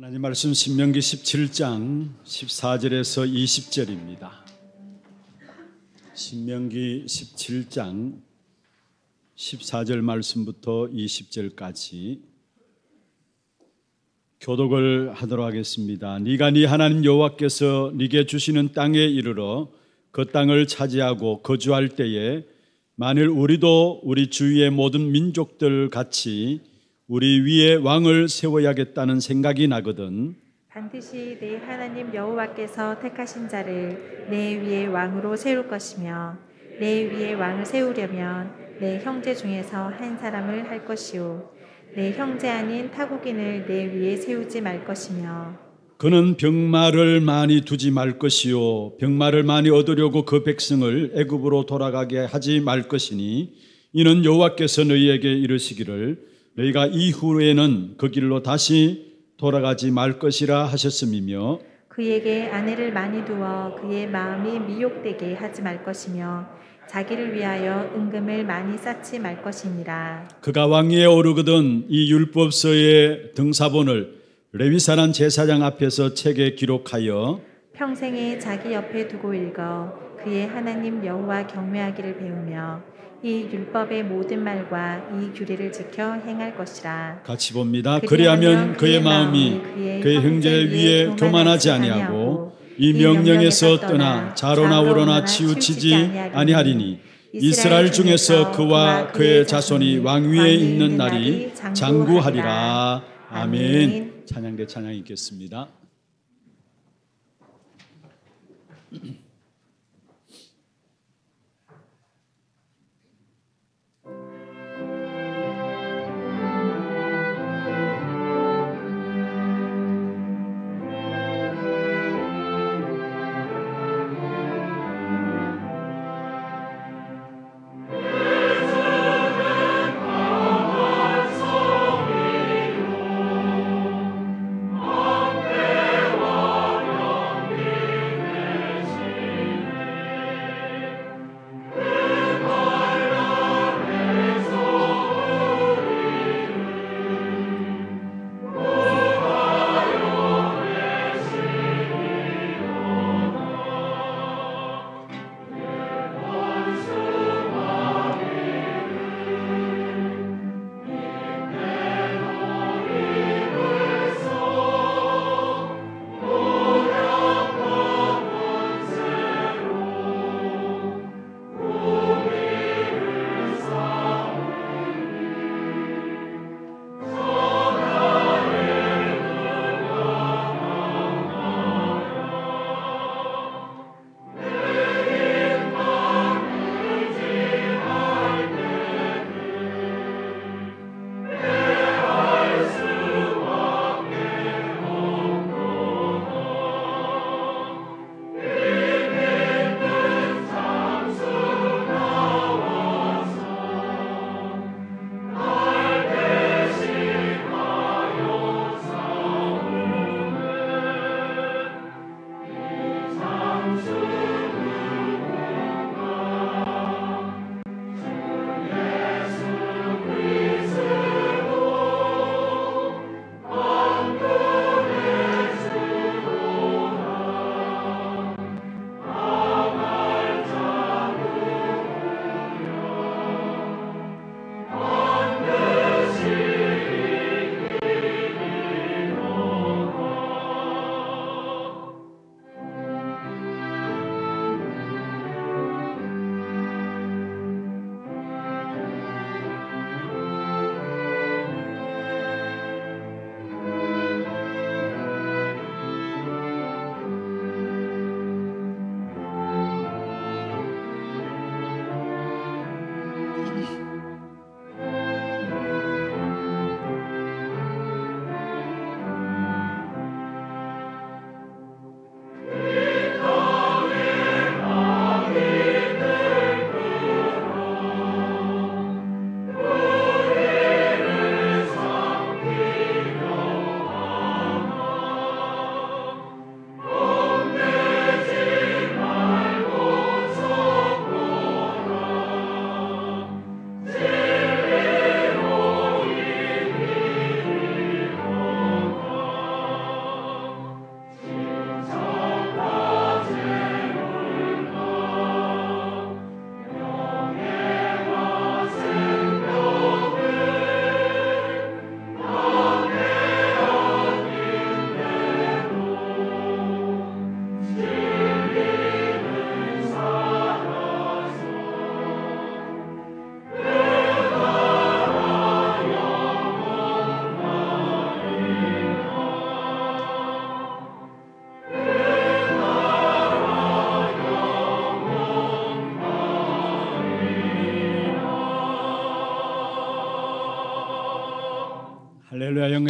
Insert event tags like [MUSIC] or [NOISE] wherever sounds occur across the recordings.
하나님 말씀 신명기 17장 14절에서 20절입니다. 신명기 17장 14절 말씀부터 20절까지 교독을 하도록 하겠습니다. 네가 네 하나님 여호와께서 네게 주시는 땅에 이르러 그 땅을 차지하고 거주할 때에 만일 우리도 우리 주위의 모든 민족들 같이 우리 위에 왕을 세워야겠다는 생각이 나거든 반드시 내 하나님 여호와께서 택하신 자를 내 위에 왕으로 세울 것이며 내 위에 왕을 세우려면 내 형제 중에서 한 사람을 할 것이요 내 형제 아닌 타국인을 내 위에 세우지 말 것이며 그는 병마를 많이 두지 말 것이요 병마를 많이 얻으려고 그 백성을 애굽으로 돌아가게 하지 말 것이니 이는 여호와께서 너희에게 이르시기를 너희가 이후에는 그 길로 다시 돌아가지 말 것이라 하셨음이며 그에게 아내를 많이 두어 그의 마음이 미혹되게 하지 말 것이며 자기를 위하여 은금을 많이 쌓지 말 것이니라. 그가 왕위에 오르거든 이 율법서의 등사본을 레위사란 제사장 앞에서 책에 기록하여 평생에 자기 옆에 두고 읽어 그의 하나님 여호와 경외하기를 배우며 이 율법의 모든 말과 이 규례를 지켜 행할 것이라. 같이 봅니다. 그리하면 그의 마음이 그의, 형제 위에 교만하지 아니하고 이 명령에서 떠나 자로나 오로나 치우치지 아니하리니 이스라엘 중에서 그와 그의 자손이 왕위에 있는 날이 장구하리라. 아멘. 찬양대 찬양 있겠습니다.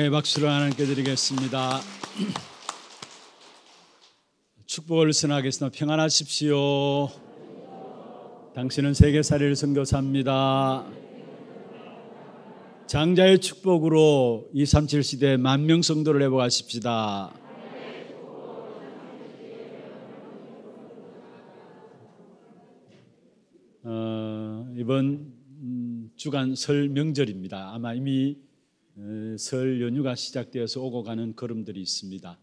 감사의 박수를 하나님께 드리겠습니다. [CLEARS THROAT] 축복을 선하겠으나 평안하십시오. 당신은 세계사를 선교사입니다. 장자의 축복으로 237시대 만명 성도를 회복하십시다. 어, 이번 음, 주간 설 명절입니다. 아마 이미 설 연휴가 시작되어서 오고 가는 걸음들이 있습니다.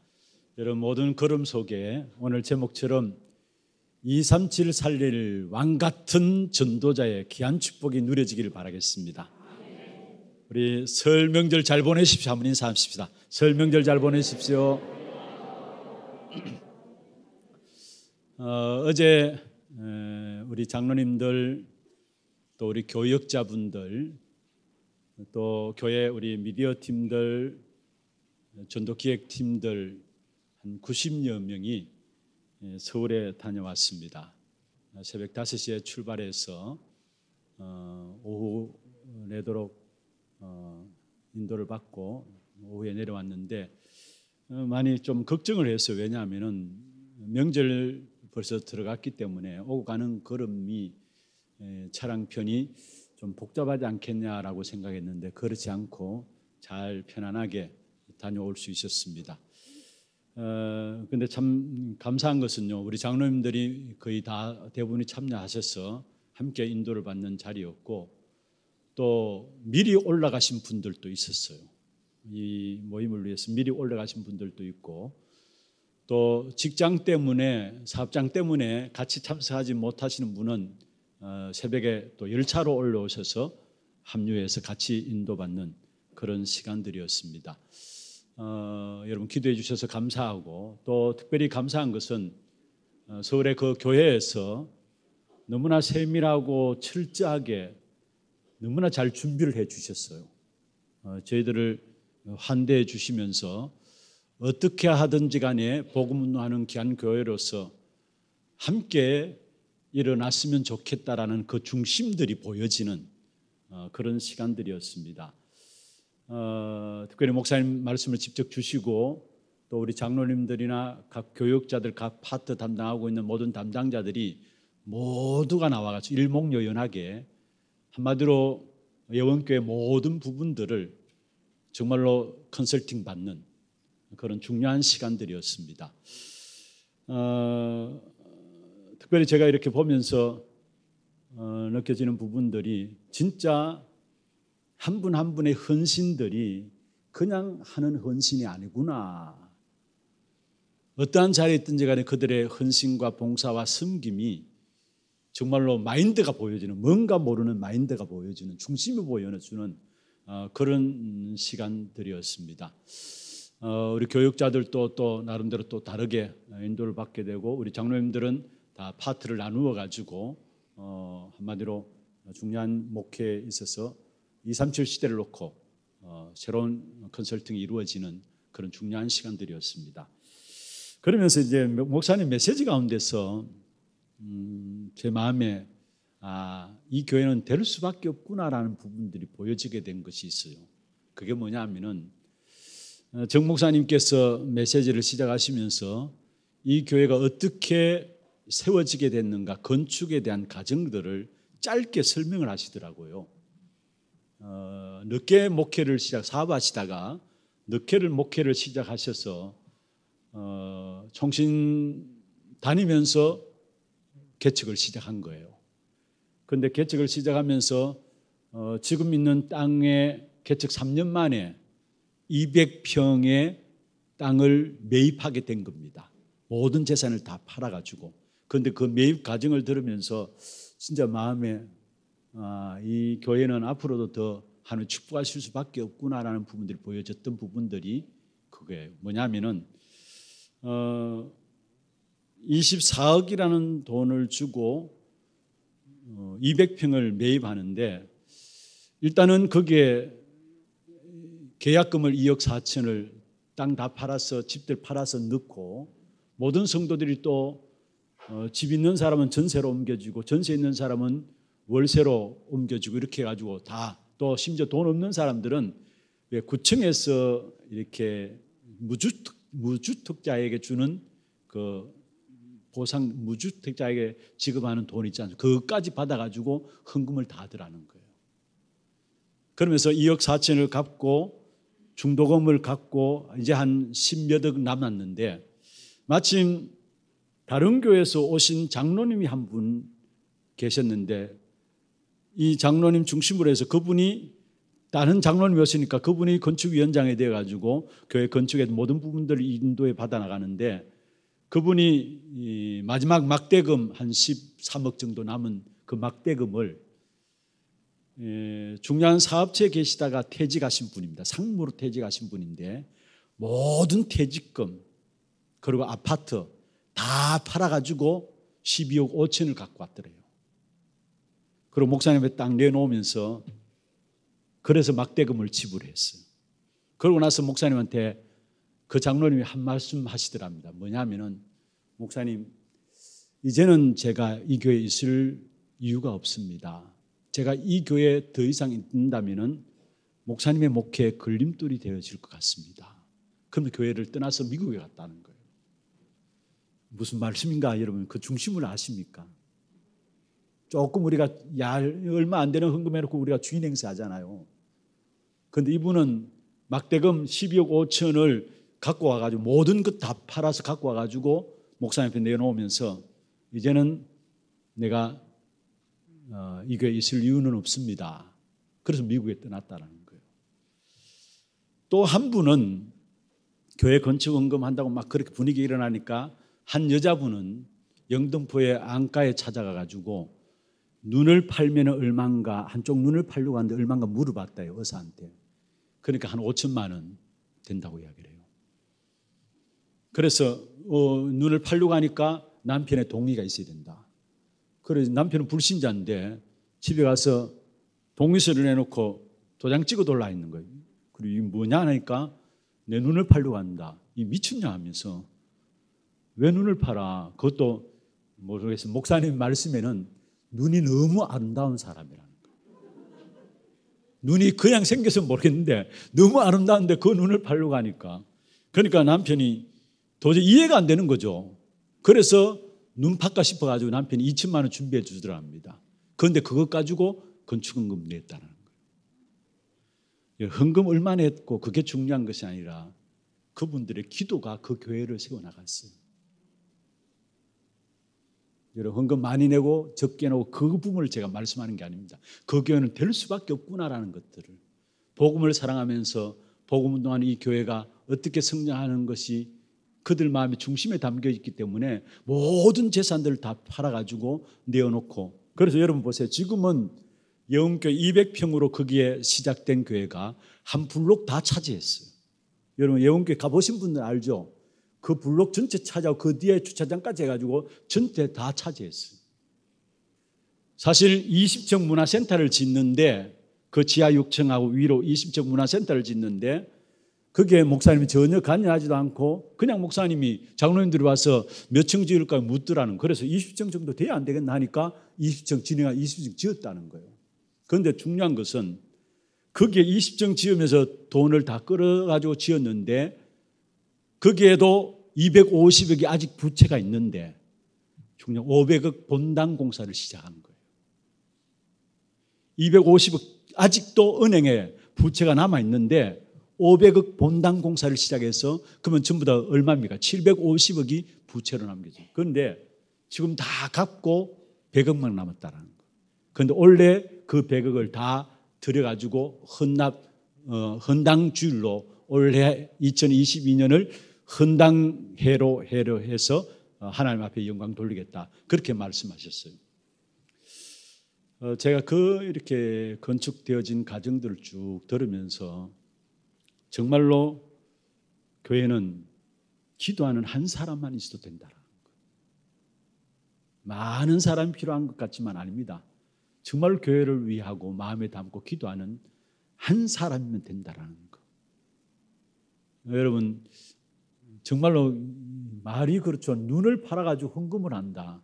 여러분 모든 걸음 속에 오늘 제목처럼 237 살릴 왕 같은 전도자의 귀한 축복이 누려지기를 바라겠습니다. 우리 설 명절 잘 보내십시오. 한번 인사합시다. 설 명절 잘 보내십시오. [CLEARS THROAT] 어, 제 우리 장로님들 또 우리 교역자분들 또 교회 우리 미디어 팀들 전도 기획 팀들 한 90여 명이 예, 서울에 다녀왔습니다. 새벽 5시에 출발해서 어, 오후 내도록 어, 인도를 받고 오후에 내려왔는데 어, 많이 좀 걱정을 했어요. 왜냐하면 명절 벌써 들어갔기 때문에 오고 가는 걸음이 예, 차량편이 좀 복잡하지 않겠냐라고 생각했는데 그렇지 않고 잘 편안하게 다녀올 수 있었습니다. 어, 근데 참 감사한 것은요, 우리 장로님들이 거의 다 대부분이 참여하셔서 함께 인도를 받는 자리였고 또 미리 올라가신 분들도 있었어요. 이 모임을 위해서 미리 올라가신 분들도 있고 또 직장 때문에 사업장 때문에 같이 참석하지 못하시는 분은 어, 새벽에 또 열차로 올라오셔서 합류해서 같이 인도받는 그런 시간들이었습니다. 어, 여러분 기도해 주셔서 감사하고 또 특별히 감사한 것은 어, 서울의 그 교회에서 너무나 세밀하고 철저하게 너무나 잘 준비를 해 주셨어요. 어, 저희들을 환대해 주시면서 어떻게 하든지 간에 복음 운동하는 귀한 교회로서 함께 일어났으면 좋겠다라는 그 중심들이 보여지는 어, 그런 시간들이었습니다. 어, 특별히 목사님 말씀을 직접 주시고 또 우리 장로님들이나 각 교육자들 각 파트 담당하고 있는 모든 담당자들이 모두가 나와가지고 일목요연하게 한마디로 예원교회 모든 부분들을 정말로 컨설팅 받는 그런 중요한 시간들이었습니다. 어, 특별히 제가 이렇게 보면서 어, 느껴지는 부분들이 진짜 한 분한 한 분의 헌신들이 그냥 하는 헌신이 아니구나. 어떠한 자리에 있든지 간에 그들의 헌신과 봉사와 섬김이 정말로 마인드가 보여지는, 뭔가 모르는 마인드가 보여지는, 중심이 보여주는 어, 그런 시간들이었습니다. 어, 우리 교육자들도 또 나름대로 또 다르게 인도를 받게 되고, 우리 장로님들은 다 파트를 나누어 가지고 어, 한마디로 중요한 목회에 있어서 237 시대를 놓고 어, 새로운 컨설팅이 이루어지는 그런 중요한 시간들이었습니다. 그러면서 이제 목사님 메시지 가운데서 음, 제 마음에 아, 이 교회는 될 수밖에 없구나라는 부분들이 보여지게 된 것이 있어요. 그게 뭐냐 하면은 어, 정 목사님께서 메시지를 시작하시면서 이 교회가 어떻게 세워지게 됐는가 건축에 대한 가정들을 짧게 설명을 하시더라고요. 어, 늦게 목회를 시작 사업하시다가 늦게를 목회를 시작하셔서 어, 총신 다니면서 개척을 시작한 거예요. 그런데 개척을 시작하면서 어, 지금 있는 땅에 개척 3년 만에 200평의 땅을 매입하게 된 겁니다. 모든 재산을 다 팔아가지고 그런데 그 매입 과정을 들으면서 진짜 마음에 아, 이 교회는 앞으로도 더하나 축복하실 수밖에 없구나라는 부분들이 보여졌던 부분들이 그게 뭐냐면은 어, 24억이라는 돈을 주고 어, 200평을 매입하는데 일단은 거기에 계약금을 2억 4천을 땅 다 팔아서 집들 팔아서 넣고 모든 성도들이 또 어, 집 있는 사람은 전세로 옮겨지고 전세 있는 사람은 월세로 옮겨지고 이렇게 해가지고 다 또 심지어 돈 없는 사람들은 왜 구청에서 이렇게 무주택, 무주택자에게 주는 그 보상 무주택자에게 지급하는 돈 있지 않습니까? 그것까지 받아가지고 헌금을 다 하더라는 거예요. 그러면서 2억 4천을 갚고 중도금을 갚고 이제 한 10몇억 남았는데 마침 다른 교회에서 오신 장로님이 한 분 계셨는데 이 장로님 중심으로 해서 그분이 다른 장로님이었으니까 그분이 건축위원장이 돼가지고 교회 건축의 모든 부분들을 인도에 받아나가는데 그분이 마지막 막대금 한 13억 정도 남은 그 막대금을 예, 중요한 사업체에 계시다가 퇴직하신 분입니다. 상무로 퇴직하신 분인데 모든 퇴직금 그리고 아파트 다 팔아가지고 12억 5천을 갖고 왔더래요. 그리고 목사님의 땅 내놓으면서 그래서 막대금을 지불했어요. 그러고 나서 목사님한테 그 장로님이 한 말씀 하시더랍니다. 뭐냐면은 목사님 이제는 제가 이 교회에 있을 이유가 없습니다. 제가 이 교회에 더 이상 있는다면은 목사님의 목회에 걸림돌이 되어질 것 같습니다. 그럼 교회를 떠나서 미국에 갔다는 거예요. 무슨 말씀인가 여러분 그 중심을 아십니까? 조금 우리가 얇, 얼마 안 되는 헌금 해놓고 우리가 주인 행세 하잖아요. 근데 이분은 막대금 12억 5천을 갖고 와가지고 모든 것 다 팔아서 갖고 와가지고 목사님 앞에 내놓으면서 이제는 내가 어, 이게 있을 이유는 없습니다. 그래서 미국에 떠났다는 거예요. 또 한 분은 교회 건축 원금 한다고 막 그렇게 분위기 일어나니까 한 여자분은 영등포의 안가에 찾아가 가지고 눈을 팔면 얼만가 한쪽 눈을 팔려고 하는데 얼만가 물어봤다요 의사한테. 그러니까 한 5천만 원 된다고 이야기를 해요. 그래서 어, 눈을 팔려고 하니까 남편의 동의가 있어야 된다. 그래서 남편은 불신자인데 집에 가서 동의서를 내놓고 도장 찍어 돌라 있는 거예요. 그리고 이게 뭐냐 하니까 내 눈을 팔려고 한다. 이 미쳤냐 하면서 왜 눈을 팔아? 그것도 모르겠어요. 목사님 말씀에는 눈이 너무 아름다운 사람이라는 거. 눈이 그냥 생겨서 모르겠는데 너무 아름다운데 그 눈을 팔려고 하니까. 그러니까 남편이 도저히 이해가 안 되는 거죠. 그래서 눈 팔까 싶어가지고 남편이 2천만 원 준비해 주더랍니다. 그런데 그것 가지고 건축헌금 냈다는 거예요. 헌금 얼마 냈고 그게 중요한 것이 아니라 그분들의 기도가 그 교회를 세워나갔어요. 여러분 헌금 많이 내고 적게 내고 그 부분을 제가 말씀하는 게 아닙니다. 그 교회는 될 수밖에 없구나라는 것들을 복음을 사랑하면서 복음 운동하는 이 교회가 어떻게 성장하는 것이 그들 마음의 중심에 담겨 있기 때문에 모든 재산들을 다 팔아가지고 내어놓고 그래서 여러분 보세요. 지금은 영교 200평으로 거기에 시작된 교회가 한 블록 다 차지했어요. 여러분 예원교회 가보신 분들 알죠? 그 블록 전체 차지하고 그 뒤에 주차장까지 해가지고 전체 다 차지했어요. 사실 20층 문화센터를 짓는데 그 지하 6층하고 위로 20층 문화센터를 짓는데 그게 목사님이 전혀 관여하지도 않고 그냥 목사님이 장로님들이 와서 몇 층 지을까 묻더라는 그래서 20층 정도 돼야 안 되겠나 하니까 20층 진행한 20층 지었다는 거예요. 그런데 중요한 것은 그게 20층 지으면서 돈을 다 끌어가지고 지었는데 거기에도 250억이 아직 부채가 있는데 중량 500억 본당 공사를 시작한 거예요. 250억 아직도 은행에 부채가 남아 있는데 500억 본당 공사를 시작해서 그러면 전부 다 얼마입니까? 750억이 부채로 남겨져. 그런데 지금 다 갚고 100억만 남았다라는 거. 그런데 원래 그 100억을 다 들여가지고 헌납 어, 헌당주율로 올해 2022년을 헌당해로 해로 해서 어, 하나님 앞에 영광 돌리겠다. 그렇게 말씀하셨어요. 어, 제가 그 이렇게 건축되어진 가정들을 쭉 들으면서 정말로 교회는 기도하는 한 사람만 있어도 된다라는 거. 많은 사람이 필요한 것 같지만 아닙니다. 정말 교회를 위하고 마음에 담고 기도하는 한 사람이면 된다라는 거. 여러분 정말로 말이 그렇죠. 눈을 팔아가지고 헌금을 한다.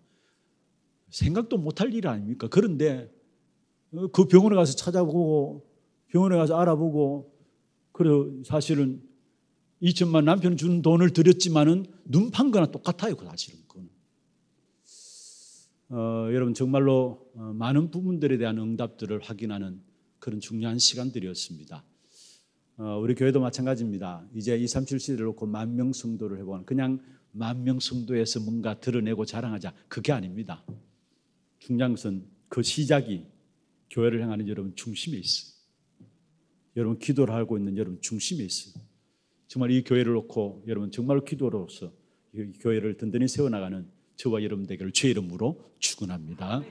생각도 못할 일 아닙니까? 그런데 그 병원에 가서 찾아보고 병원에 가서 알아보고 그리고 사실은 2천만 남편 준 돈을 드렸지만은 눈 판 거나 똑같아요. 그 사실은 그 어, 여러분 정말로 어, 많은 부분들에 대한 응답들을 확인하는 그런 중요한 시간들이었습니다. 어, 우리 교회도 마찬가지입니다. 이제 237시대를 놓고 만명 성도를 해본 그냥 만명 성도에서 뭔가 드러내고 자랑하자 그게 아닙니다. 중요한 것은 그 시작이 교회를 향하는 여러분 중심에 있어. 여러분 기도를 하고 있는 여러분 중심에 있어. 정말 이 교회를 놓고 여러분 정말 기도로서 이 교회를 든든히 세워나가는 저와 여러분 되기를 주의 이름으로 축원합니다.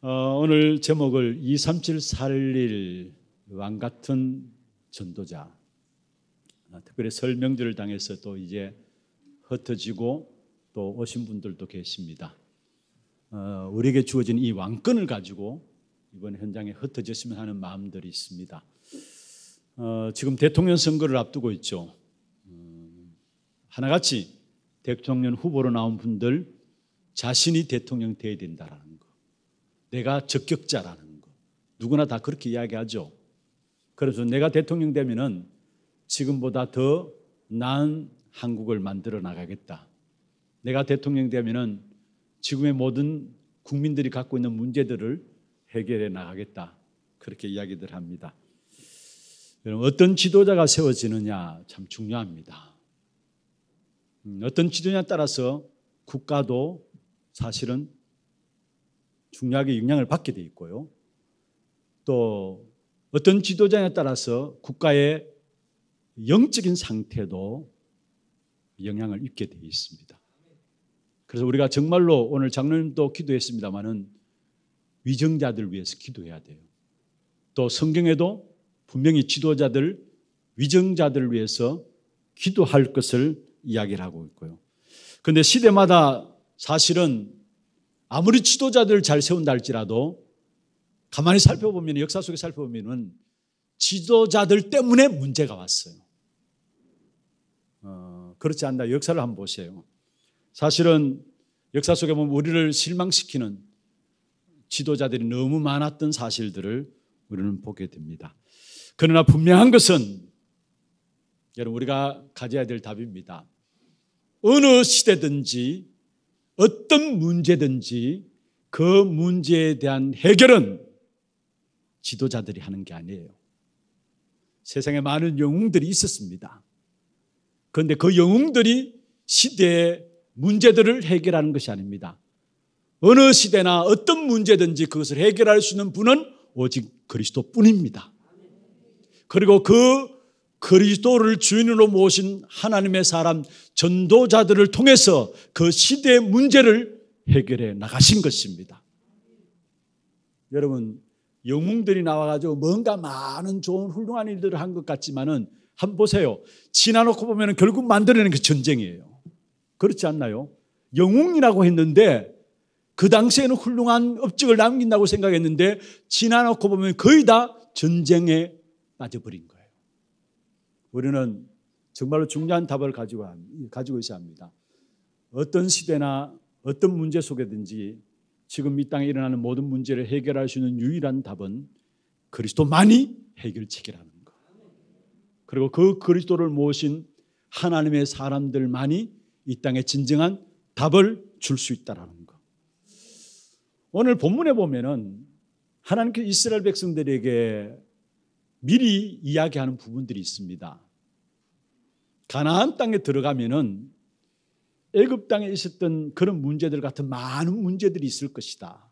어, 오늘 제목을 237 살릴 왕 같은 전도자. 아, 특별히 설명들을 당해서 또 이제 흩어지고 또 오신 분들도 계십니다. 어, 우리에게 주어진 이 왕권을 가지고 이번 현장에 흩어졌으면 하는 마음들이 있습니다. 어, 지금 대통령 선거를 앞두고 있죠. 음, 하나같이 대통령 후보로 나온 분들 자신이 대통령 돼야 된다라는 거, 내가 적격자라는 거, 누구나 다 그렇게 이야기하죠. 그래서 내가 대통령 되면은 지금보다 더 나은 한국을 만들어 나가겠다. 내가 대통령 되면은 지금의 모든 국민들이 갖고 있는 문제들을 해결해 나가겠다. 그렇게 이야기들 합니다. 여러분 어떤 지도자가 세워지느냐 참 중요합니다. 음, 어떤 지도냐에 따라서 국가도 사실은 중요하게 영향을 받게 돼 있고요. 또 어떤 지도자에 따라서 국가의 영적인 상태도 영향을 입게 되어 있습니다. 그래서 우리가 정말로 오늘 장로님도 기도했습니다마는 위정자들 위해서 기도해야 돼요. 또 성경에도 분명히 지도자들, 위정자들을 위해서 기도할 것을 이야기를 하고 있고요. 그런데 시대마다 사실은 아무리 지도자들을 잘 세운다 할지라도 가만히 살펴보면 역사 속에 살펴보면 지도자들 때문에 문제가 왔어요. 어, 그렇지 않나 역사를 한번 보세요. 사실은 역사 속에 보면 우리를 실망시키는 지도자들이 너무 많았던 사실들을 우리는 보게 됩니다. 그러나 분명한 것은 여러분 우리가 가져야 될 답입니다. 어느 시대든지 어떤 문제든지 그 문제에 대한 해결은 지도자들이 하는 게 아니에요. 세상에 많은 영웅들이 있었습니다. 그런데 그 영웅들이 시대의 문제들을 해결하는 것이 아닙니다. 어느 시대나 어떤 문제든지 그것을 해결할 수 있는 분은 오직 그리스도 뿐입니다. 그리고 그 그리스도를 주인으로 모신 하나님의 사람, 전도자들을 통해서 그 시대의 문제를 해결해 나가신 것입니다. 여러분, 영웅들이 나와가지고 뭔가 많은 좋은 훌륭한 일들을 한 것 같지만은 한번 보세요. 지나놓고 보면 결국 만들어내는 그 전쟁이에요. 그렇지 않나요? 영웅이라고 했는데 그 당시에는 훌륭한 업적을 남긴다고 생각했는데 지나놓고 보면 거의 다 전쟁에 빠져버린 거예요. 우리는 정말로 중요한 답을 가지고, 가지고 있어야 합니다. 어떤 시대나 어떤 문제 속에든지 지금 이 땅에 일어나는 모든 문제를 해결할 수 있는 유일한 답은 그리스도만이 해결책이라는 것. 그리고 그 그리스도를 모신 하나님의 사람들만이 이 땅에 진정한 답을 줄 수 있다라는 것. 오늘 본문에 보면은 하나님께 이스라엘 백성들에게 미리 이야기하는 부분들이 있습니다. 가나안 땅에 들어가면은 애굽 땅에 있었던 그런 문제들 같은 많은 문제들이 있을 것이다.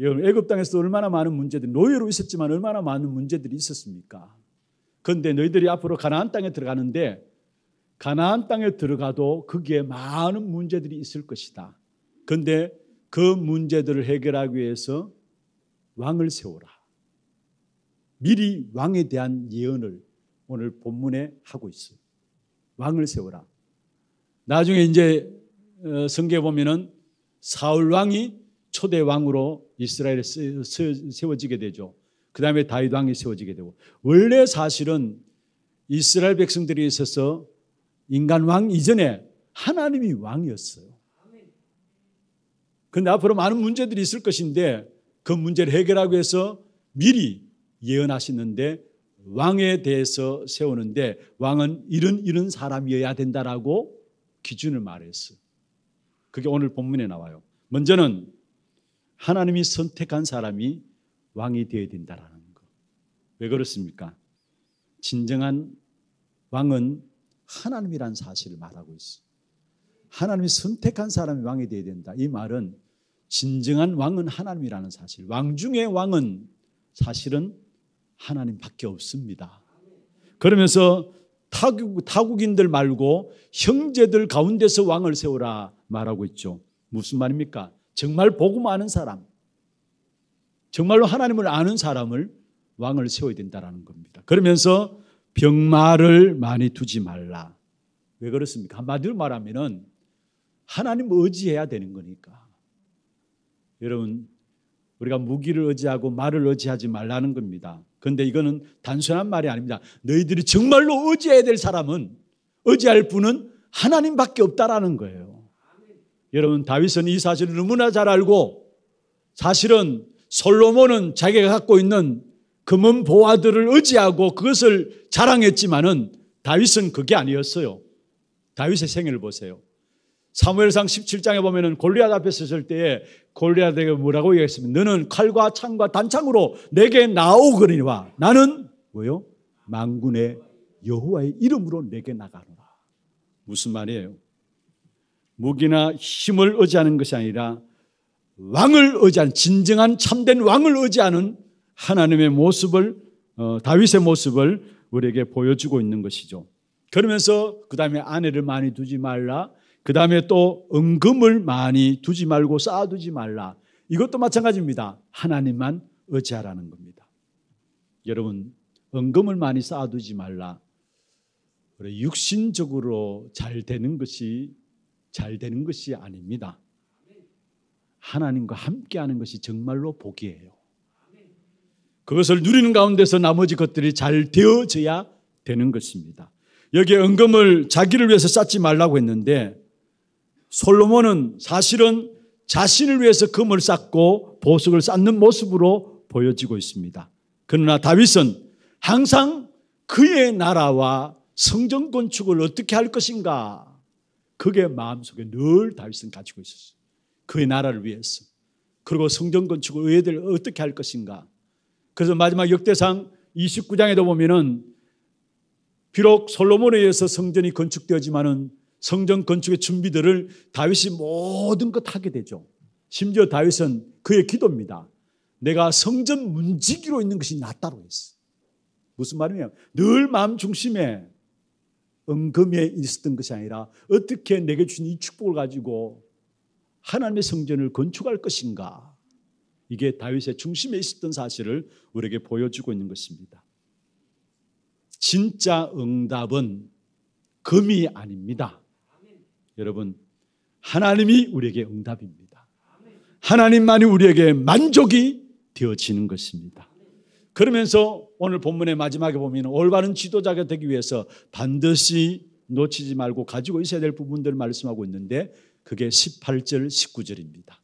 여러분, 애굽 땅에서 얼마나 많은 문제들 노예로 있었지만 얼마나 많은 문제들이 있었습니까? 그런데 너희들이 앞으로 가나안 땅에 들어가는데 가나안 땅에 들어가도 거기에 많은 문제들이 있을 것이다. 그런데 그 문제들을 해결하기 위해서 왕을 세워라. 미리 왕에 대한 예언을 오늘 본문에 하고 있어요. 왕을 세워라. 나중에 이제 어, 성경에 보면은 사울 왕이 초대 왕으로 이스라엘에 세워지게 되죠. 그 다음에 다윗 왕이 세워지게 되고 원래 사실은 이스라엘 백성들이 있어서 인간 왕 이전에 하나님이 왕이었어요. 그런데 앞으로 많은 문제들이 있을 것인데 그 문제를 해결하기 위해서 미리 예언하시는데 왕에 대해서 세우는데 왕은 이런 이런 사람이어야 된다라고 기준을 말했어. 그게 오늘 본문에 나와요. 먼저는 하나님이 선택한 사람이 왕이 되어야 된다라는 거. 왜 그렇습니까? 진정한 왕은 하나님이란 사실을 말하고 있어. 하나님이 선택한 사람이 왕이 되어야 된다. 이 말은 진정한 왕은 하나님이라는 사실. 왕 중에 왕은 사실은 하나님밖에 없습니다. 그러면서 타국, 타국인들 말고 형제들 가운데서 왕을 세우라 말하고 있죠. 무슨 말입니까? 정말 복음 아는 사람, 정말로 하나님을 아는 사람을 왕을 세워야 된다라는 겁니다. 그러면서 병마를 많이 두지 말라. 왜 그렇습니까? 한마디로 말하면은 하나님 의지해야 되는 거니까. 여러분, 우리가 무기를 의지하고 말을 의지하지 말라는 겁니다. 그런데 이거는 단순한 말이 아닙니다. 너희들이 정말로 의지해야 될 사람은 의지할 분은 하나님밖에 없다라는 거예요. 여러분 다윗은 이 사실을 너무나 잘 알고 사실은 솔로몬은 자기가 갖고 있는 금은 보화들을 의지하고 그것을 자랑했지만은 다윗은 그게 아니었어요. 다윗의 생애를 보세요. 사무엘상 17장에 보면은 골리앗 앞에 섰을 때에 골리앗에게 뭐라고 얘기했습니까? 너는 칼과 창과 단창으로 내게 나오거니와 나는 뭐요? 망군의 여호와의 이름으로 내게 나가노라. 무슨 말이에요? 무기나 힘을 의지하는 것이 아니라 왕을 의지하는 진정한 참된 왕을 의지하는 하나님의 모습을 어, 다윗의 모습을 우리에게 보여주고 있는 것이죠. 그러면서 그 다음에 아내를 많이 두지 말라. 그 다음에 또 은금을 많이 두지 말고 쌓아두지 말라. 이것도 마찬가지입니다. 하나님만 의지하라는 겁니다. 여러분, 은금을 많이 쌓아두지 말라. 육신적으로 잘 되는 것이 잘 되는 것이 아닙니다. 하나님과 함께하는 것이 정말로 복이에요. 그것을 누리는 가운데서 나머지 것들이 잘 되어져야 되는 것입니다. 여기에 은금을 자기를 위해서 쌓지 말라고 했는데 솔로몬은 사실은 자신을 위해서 금을 쌓고 보석을 쌓는 모습으로 보여지고 있습니다. 그러나 다윗은 항상 그의 나라와 성전 건축을 어떻게 할 것인가 그게 마음속에 늘 다윗은 가지고 있었어요. 그의 나라를 위해서. 그리고 성전 건축을 의회들 어떻게 할 것인가. 그래서 마지막 역대상 29장에도 보면은 비록 솔로몬에 의해서 성전이 건축되었지만은 성전 건축의 준비들을 다윗이 모든 것 하게 되죠. 심지어 다윗은 그의 기도입니다. 내가 성전 문지기로 있는 것이 낫다고 했어. 무슨 말이냐? 면늘 마음 중심에 은금에 있었던 것이 아니라 어떻게 내게 주신 이 축복을 가지고 하나님의 성전을 건축할 것인가? 이게 다윗의 중심에 있었던 사실을 우리에게 보여주고 있는 것입니다. 진짜 응답은 금이 아닙니다. 여러분, 하나님이 우리에게 응답입니다. 하나님만이 우리에게 만족이 되어지는 것입니다. 그러면서 오늘 본문의 마지막에 보면 올바른 지도자가 되기 위해서 반드시 놓치지 말고 가지고 있어야 될 부분들을 말씀하고 있는데 그게 18절, 19절입니다.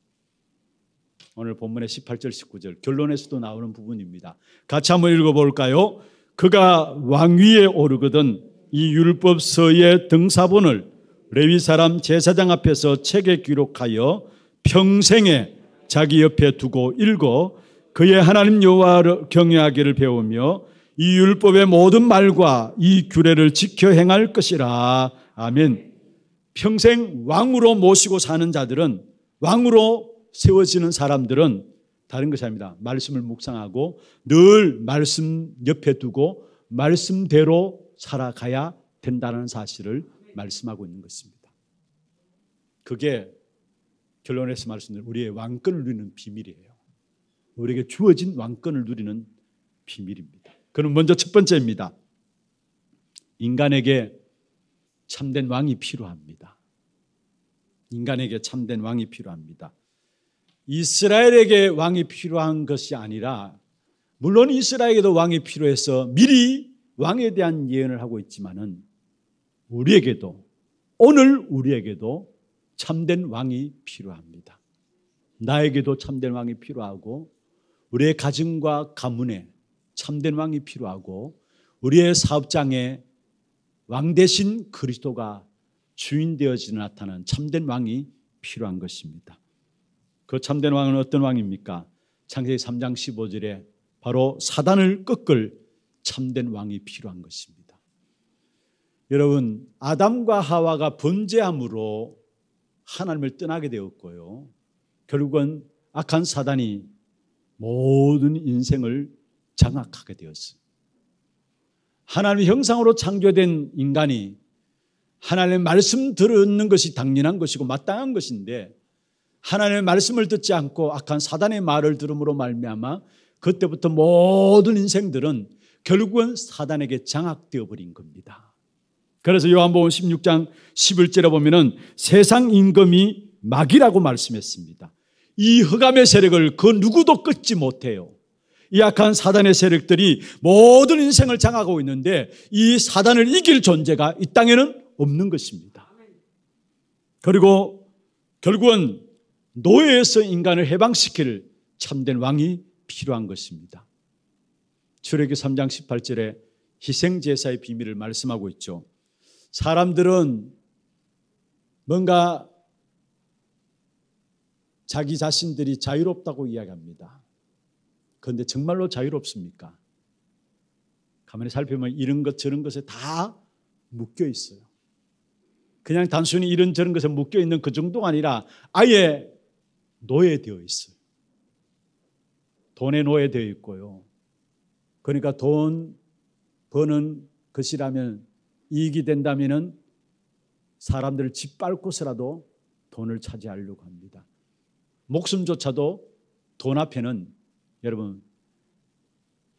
오늘 본문의 18절, 19절 결론에서도 나오는 부분입니다. 같이 한번 읽어볼까요? 그가 왕위에 오르거든 이 율법서의 등사본을 레위 사람 제사장 앞에서 책에 기록하여 평생에 자기 옆에 두고 읽어 그의 하나님 여호와를 경외하기를 배우며 이 율법의 모든 말과 이 규례를 지켜 행할 것이라. 아멘. 평생 왕으로 모시고 사는 자들은 왕으로 세워지는 사람들은 다른 것이 아닙니다. 말씀을 묵상하고 늘 말씀 옆에 두고 말씀대로 살아가야 된다는 사실을 말씀하고 있는 것입니다. 그게 결론에서 말씀드린 우리의 왕권을 누리는 비밀이에요. 우리에게 주어진 왕권을 누리는 비밀입니다. 그럼 먼저 첫 번째입니다. 인간에게 참된 왕이 필요합니다. 인간에게 참된 왕이 필요합니다. 이스라엘에게 왕이 필요한 것이 아니라 물론 이스라엘에게도 왕이 필요해서 미리 왕에 대한 예언을 하고 있지만은 우리에게도 오늘 우리에게도 참된 왕이 필요합니다. 나에게도 참된 왕이 필요하고 우리의 가정과 가문에 참된 왕이 필요하고 우리의 사업장에 왕 대신 그리스도가 주인 되어지 나타난 참된 왕이 필요한 것입니다. 그 참된 왕은 어떤 왕입니까? 창세기 3장 15절에 바로 사단을 꺾을 참된 왕이 필요한 것입니다. 여러분 아담과 하와가 범죄함으로 하나님을 떠나게 되었고요. 결국은 악한 사단이 모든 인생을 장악하게 되었습니다. 하나님의 형상으로 창조된 인간이 하나님의 말씀 들었 것이 당연한 것이고 마땅한 것인데 하나님의 말씀을 듣지 않고 악한 사단의 말을 들음으로 말미암아 그때부터 모든 인생들은 결국은 사단에게 장악되어 버린 겁니다. 그래서 요한복음 16장 11절에 보면은 세상 임금이 막이라고 말씀했습니다. 이 흑암의 세력을 그 누구도 끊지 못해요. 이 악한 사단의 세력들이 모든 인생을 장하고 있는데 이 사단을 이길 존재가 이 땅에는 없는 것입니다. 그리고 결국은 노예에서 인간을 해방시킬 참된 왕이 필요한 것입니다. 출애기 3장 18절에 희생제사의 비밀을 말씀하고 있죠. 사람들은 뭔가 자기 자신들이 자유롭다고 이야기합니다. 그런데 정말로 자유롭습니까? 가만히 살펴보면 이런 것 저런 것에 다 묶여 있어요. 그냥 단순히 이런 저런 것에 묶여 있는 그 정도가 아니라 아예 노예되어 있어요. 돈에 노예되어 있고요. 그러니까 돈 버는 것이라면 이익이 된다면 사람들을 짓밟고서라도 돈을 차지하려고 합니다. 목숨조차도 돈 앞에는 여러분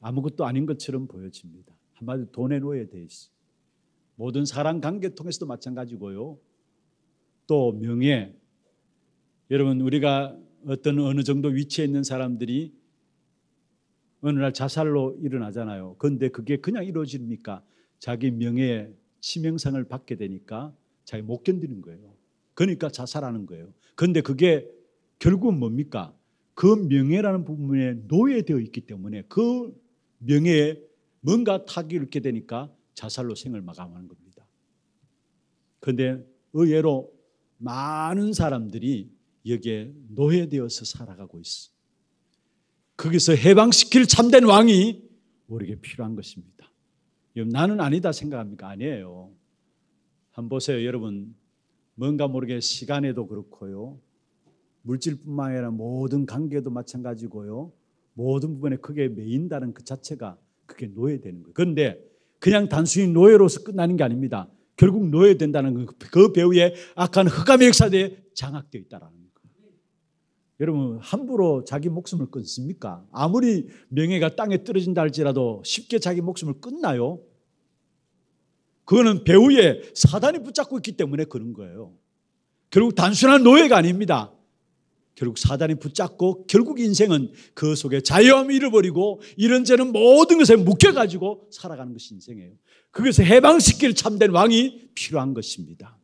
아무것도 아닌 것처럼 보여집니다. 한마디로 돈에 노예돼 있어. 모든 사람 관계 통해서도 마찬가지고요. 또 명예. 여러분 우리가 어떤 어느 정도 위치에 있는 사람들이 어느 날 자살로 일어나잖아요. 그런데 그게 그냥 이루어집니까? 자기 명예에 치명상을 받게 되니까 자기 못 견디는 거예요. 그러니까 자살하는 거예요. 근데 그게 결국은 뭡니까? 그 명예라는 부분에 노예되어 있기 때문에 그 명예에 뭔가 타격이 이게 되니까 자살로 생을 마감하는 겁니다. 그런데 의외로 많은 사람들이 여기에 노예되어서 살아가고 있어. 거기서 해방시킬 참된 왕이 우리에게 필요한 것입니다. 나는 아니다 생각합니까? 아니에요. 한번 보세요, 여러분. 뭔가 모르게 시간에도 그렇고요. 물질뿐만 아니라 모든 관계도 마찬가지고요. 모든 부분에 크게 매인다는 그 자체가 그게 노예되는 거예요. 그런데 그냥 단순히 노예로서 끝나는 게 아닙니다. 결국 노예된다는 그, 그 배우의 악한 흑암의 역사에 장악되어 있다는 거예요. 여러분 함부로 자기 목숨을 끊습니까? 아무리 명예가 땅에 떨어진다 할지라도 쉽게 자기 목숨을 끊나요? 그거는 배후에 사단이 붙잡고 있기 때문에 그런 거예요. 결국 단순한 노예가 아닙니다. 결국 사단이 붙잡고 결국 인생은 그 속에 자유함을 잃어버리고 이런저런 모든 것에 묶여가지고 살아가는 것이 인생이에요. 그것을 해방시킬 참된 왕이 필요한 것입니다.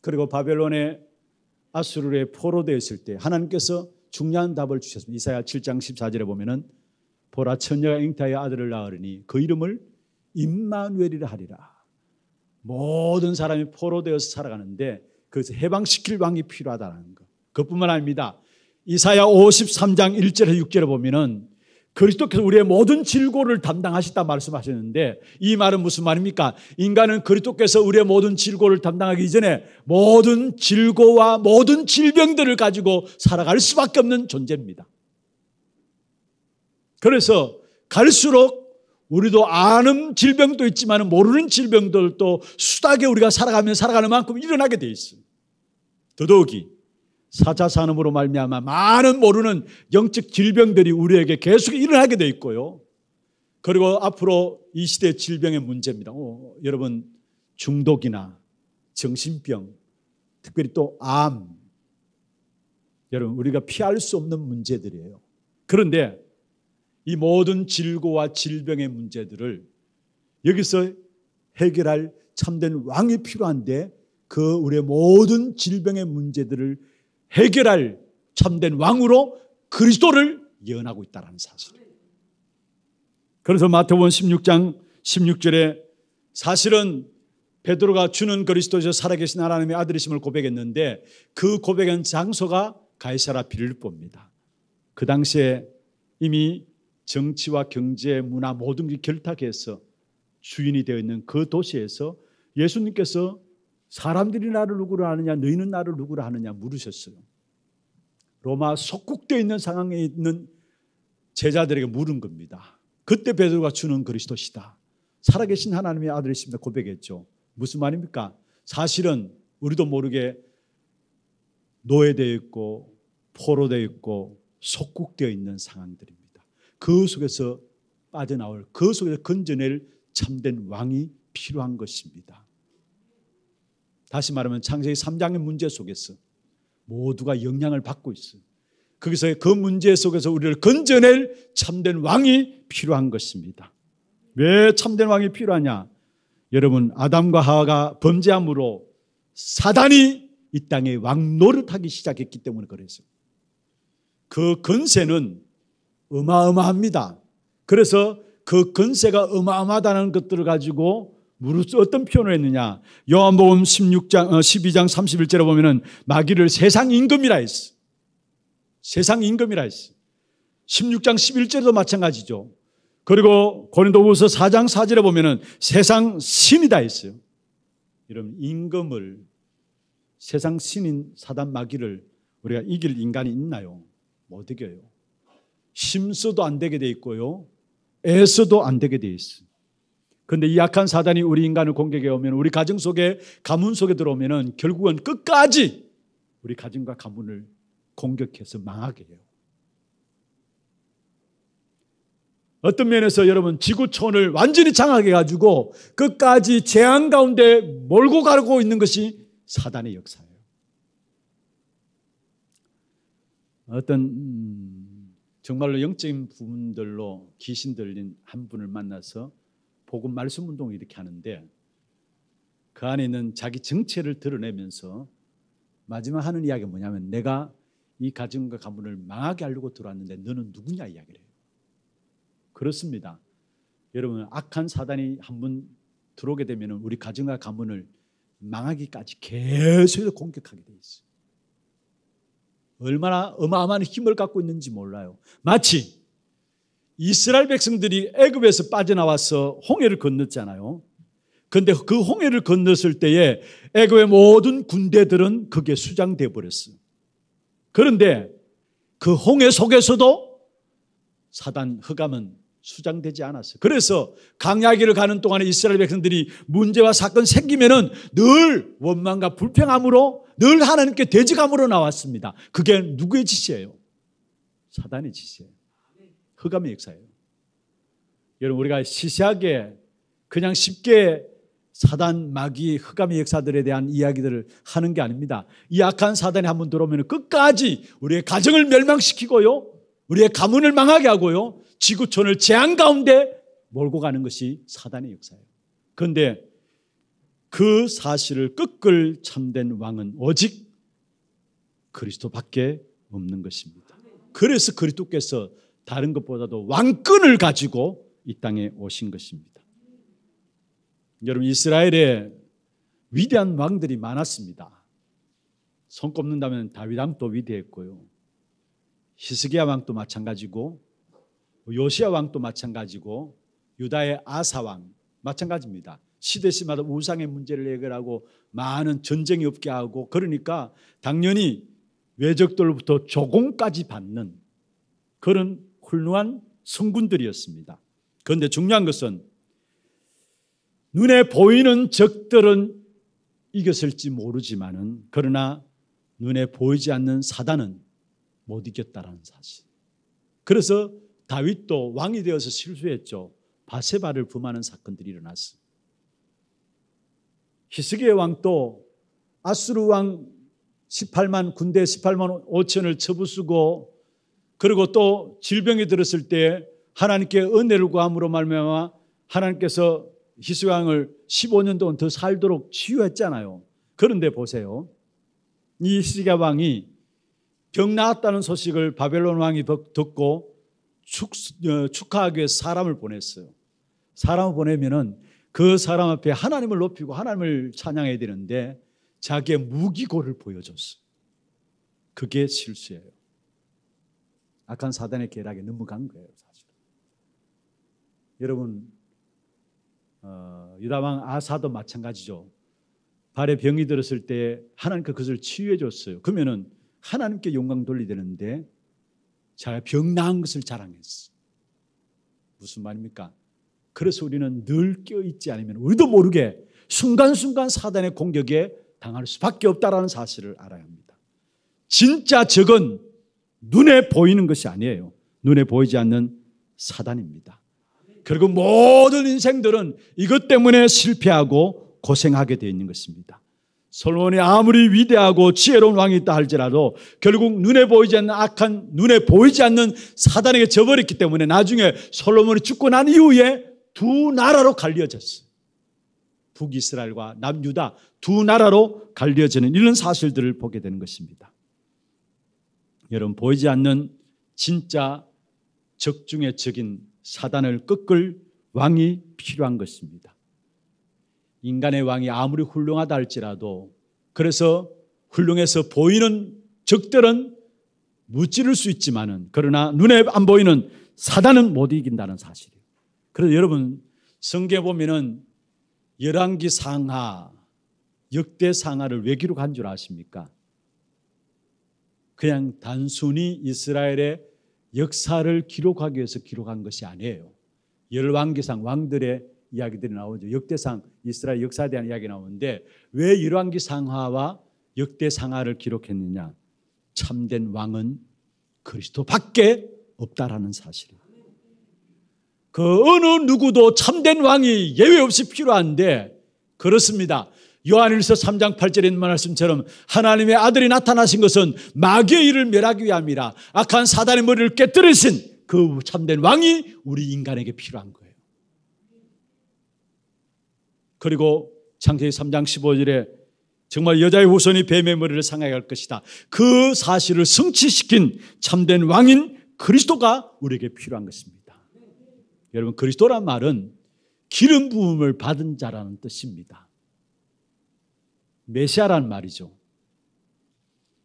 그리고 바벨론의 아수르에 포로되었을 때 하나님께서 중요한 답을 주셨습니다. 이사야 7장 14절에 보면은 보라 천녀가 잉타의 아들을 낳으리니 그 이름을 임마누엘이라 하리라. 모든 사람이 포로되어서 살아가는데 그것을 해방시킬 왕이 필요하다는 것. 그뿐만 아닙니다. 이사야 53장 1절에 6절에 보면은 그리스도께서 우리의 모든 질고를 담당하셨다 말씀하셨는데이 말은 무슨 말입니까? 인간은 그리스도께서 우리의 모든 질고를 담당하기 이전에 모든 질고와 모든 질병들을 가지고 살아갈 수밖에 없는 존재입니다. 그래서 갈수록 우리도 아는 질병도 있지만 모르는 질병들도 수다게 우리가 살아가면 살아가는 만큼 일어나게 돼 있어요. 더더욱이 사자 산업으로 말미암아 많은 모르는 영적 질병들이 우리에게 계속 일어나게 돼 있고요. 그리고 앞으로 이 시대 질병의 문제입니다. 오, 어, 여러분 중독이나 정신병, 특별히 또 암. 여러분 우리가 피할 수 없는 문제들이에요. 그런데 이 모든 질고와 질병의 문제들을 여기서 해결할 참된 왕이 필요한데 그 우리의 모든 질병의 문제들을 해결할 참된 왕으로 그리스도를 예언하고 있다는 사실. 그래서 마태복음 16장 16절에 사실은 베드로가 주는 그리스도여 살아계신 하나님의 아들이심을 고백했는데 그 고백한 장소가 가이사라 빌립보입니다. 그 당시에 이미 정치와 경제, 문화 모든 게 결탁해서 주인이 되어 있는 그 도시에서 예수님께서 사람들이 나를 누구로 아느냐 너희는 나를 누구로 하느냐 물으셨어요. 로마 속국되어 있는 상황에 있는 제자들에게 물은 겁니다. 그때 베드로가 주는 그리스도시다. 살아계신 하나님의 아들이십니다. 고백했죠. 무슨 말입니까? 사실은 우리도 모르게 노예되어 있고 포로되어 있고 속국되어 있는 상황들입니다. 그 속에서 빠져나올 그 속에서 건져낼 참된 왕이 필요한 것입니다. 다시 말하면 창세기 3장의 문제 속에서 모두가 영향을 받고 있어. 거기서 그 문제 속에서 우리를 건져낼 참된 왕이 필요한 것입니다. 왜 참된 왕이 필요하냐? 여러분, 아담과 하와가 범죄함으로 사단이 이 땅에 왕 노릇하기 시작했기 때문에 그랬어그 근세는 어마어마합니다. 그래서 그 근세가 어마어마하다는 것들을 가지고 무릇 어떤 표현을 했느냐. 요한복음 16장, 12장 31절에 보면은 마귀를 세상 임금이라 했어. 세상 임금이라 했어. 16장 11절도 마찬가지죠. 그리고 고린도후서 4장 4절에 보면은 세상 신이다 했어요. 이런 임금을 세상 신인 사단 마귀를 우리가 이길 인간이 있나요? 못 이겨요. 심서도 안 되게 돼 있고요. 애써도 안 되게 돼 있어요. 근데이 약한 사단이 우리 인간을 공격해 오면 우리 가정 속에 가문 속에 들어오면은 결국은 끝까지 우리 가정과 가문을 공격해서 망하게 해요. 어떤 면에서 여러분 지구촌을 완전히 장악해 가지고 끝까지 재앙 가운데 몰고 가고 있는 것이 사단의 역사예요. 어떤 음, 정말로 영적인 부분들로 귀신 들린 한 분을 만나서 복음 말씀 운동을 이렇게 하는데 그 안에 있는 자기 정체를 드러내면서 마지막 하는 이야기가 뭐냐면 내가 이 가정과 가문을 망하게 하려고 들어왔는데 너는 누구냐 이야기를 해요. 그렇습니다. 여러분 악한 사단이 한 번 들어오게 되면 우리 가정과 가문을 망하기까지 계속 해서 공격하게 돼 있어요. 얼마나 어마어마한 힘을 갖고 있는지 몰라요. 마치 이스라엘 백성들이 애굽에서 빠져나와서 홍해를 건넜잖아요. 근데 그 홍해를 건넜을 때에 애굽의 모든 군대들은 그게 수장돼 버렸어. 그런데 그 홍해 속에서도 사단 흑암은 수장되지 않았어요. 그래서 강야기를 가는 동안에 이스라엘 백성들이 문제와 사건 생기면은 늘 원망과 불평함으로 늘 하나님께 대지감으로 나왔습니다. 그게 누구의 짓이에요? 사단의 짓이에요. 흑암의 역사예요. 여러분 우리가 시시하게 그냥 쉽게 사단 마귀 흑암의 역사들에 대한 이야기들을 하는 게 아닙니다. 이 악한 사단이 한번 들어오면 끝까지 우리의 가정을 멸망시키고요. 우리의 가문을 망하게 하고요. 지구촌을 재앙 가운데 몰고 가는 것이 사단의 역사예요. 그런데 그 사실을 끝을 참된 왕은 오직 그리스도밖에 없는 것입니다. 그래서 그리스도께서 다른 것보다도 왕권을 가지고 이 땅에 오신 것입니다. 여러분 이스라엘에 위대한 왕들이 많았습니다. 손 꼽는다면 다윗 왕도 위대했고요. 히스기야 왕도 마찬가지고 요시야 왕도 마찬가지고 유다의 아사 왕 마찬가지입니다. 시대시마다 우상의 문제를 해결하고 많은 전쟁이 없게 하고 그러니까 당연히 외적들부터 조공까지 받는 그런 훌륭한 성군들이었습니다. 그런데 중요한 것은 눈에 보이는 적들은 이겼을지 모르지만은 그러나 눈에 보이지 않는 사단은 못 이겼다라는 사실. 그래서 다윗도 왕이 되어서 실수했죠. 바세바를 범하는 사건들이 일어났습니다. 히스기의 왕도 아수르 왕 18만 군대 18만 5천을 처부수고 그리고 또 질병이 들었을 때 하나님께 은혜를 구함으로 말미암아 하나님께서 희수왕을 15년 동안 더 살도록 치유했잖아요. 그런데 보세요. 이 시가 기 왕이 병 나았다는 소식을 바벨론 왕이 듣고 축, 어, 축하하기 위해 사람을 보냈어요. 사람을 보내면은 그 사람 앞에 하나님을 높이고 하나님을 찬양해야 되는데 자기의 무기고를 보여줬어요. 그게 실수예요. 악한 사단의 계략에 넘어간 거예요, 사실. 여러분 어, 유다 왕 아사도 마찬가지죠. 발에 병이 들었을 때 하나님께 그것을 치유해 줬어요. 그러면은 하나님께 영광 돌리되는데 자기가 병 나은 것을 자랑했어. 무슨 말입니까? 그래서 우리는 늘 껴있지 않으면 우리도 모르게 순간순간 사단의 공격에 당할 수밖에 없다라는 사실을 알아야 합니다. 진짜 적은 눈에 보이는 것이 아니에요. 눈에 보이지 않는 사단입니다. 그리고 모든 인생들은 이것 때문에 실패하고 고생하게 되어 있는 것입니다. 솔로몬이 아무리 위대하고 지혜로운 왕이 있다 할지라도 결국 눈에 보이지 않는 악한 눈에 보이지 않는 사단에게 져버렸기 때문에 나중에 솔로몬이 죽고 난 이후에 두 나라로 갈려졌어요. 북이스라엘과 남유다 두 나라로 갈려지는 이런 사실들을 보게 되는 것입니다. 여러분 보이지 않는 진짜 적 중의 적인 사단을 꺾을 왕이 필요한 것입니다. 인간의 왕이 아무리 훌륭하다 할지라도 그래서 훌륭해서 보이는 적들은 무찌를 수 있지만은 그러나 눈에 안 보이는 사단은 못 이긴다는 사실이에요. 그래서 여러분 성경 보면은 열왕기 상하 역대 상하를 왜 기록한 줄 아십니까? 그냥 단순히 이스라엘의 역사를 기록하기 위해서 기록한 것이 아니에요. 열왕기상 왕들의 이야기들이 나오죠. 역대상 이스라엘 역사에 대한 이야기 나오는데 왜 열왕기 상하와 역대 상하를 기록했느냐? 참된 왕은 그리스도밖에 없다라는 사실그 어느 누구도 참된 왕이 예외 없이 필요한데 그렇습니다. 요한일서 3장 8절인 말씀처럼 하나님의 아들이 나타나신 것은 마귀의 일을 멸하기 위함이라 악한 사단의 머리를 깨뜨리신 그 참된 왕이 우리 인간에게 필요한 거예요. 그리고 창세기 3장 15절에 정말 여자의 후손이 뱀의 머리를 상하게 할 것이다. 그 사실을 성취시킨 참된 왕인 그리스도가 우리에게 필요한 것입니다. 여러분 그리스도란 말은 기름 부음을 받은 자라는 뜻입니다. 메시아란 말이죠.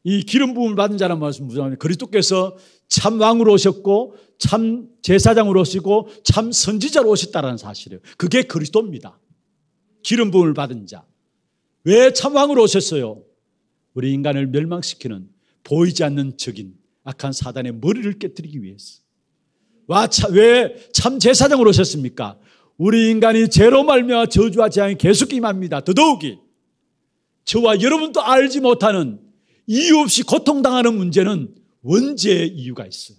이 기름 부음을 받은 자란 말씀 무슨 그리스도께서 참 왕으로 오셨고 참 제사장으로 오시고 참 선지자로 오셨다라는 사실이에요. 그게 그리스도입니다. 기름 부음을 받은 자. 왜 참 왕으로 오셨어요? 우리 인간을 멸망시키는 보이지 않는 적인 악한 사단의 머리를 깨뜨리기 위해서. 왜참 제사장으로 오셨습니까? 우리 인간이 죄로 말며 저주와 재앙이 계속 임합니다. 더더욱이 저와 여러분도 알지 못하는 이유 없이 고통당하는 문제는 원죄의 이유가 있어요.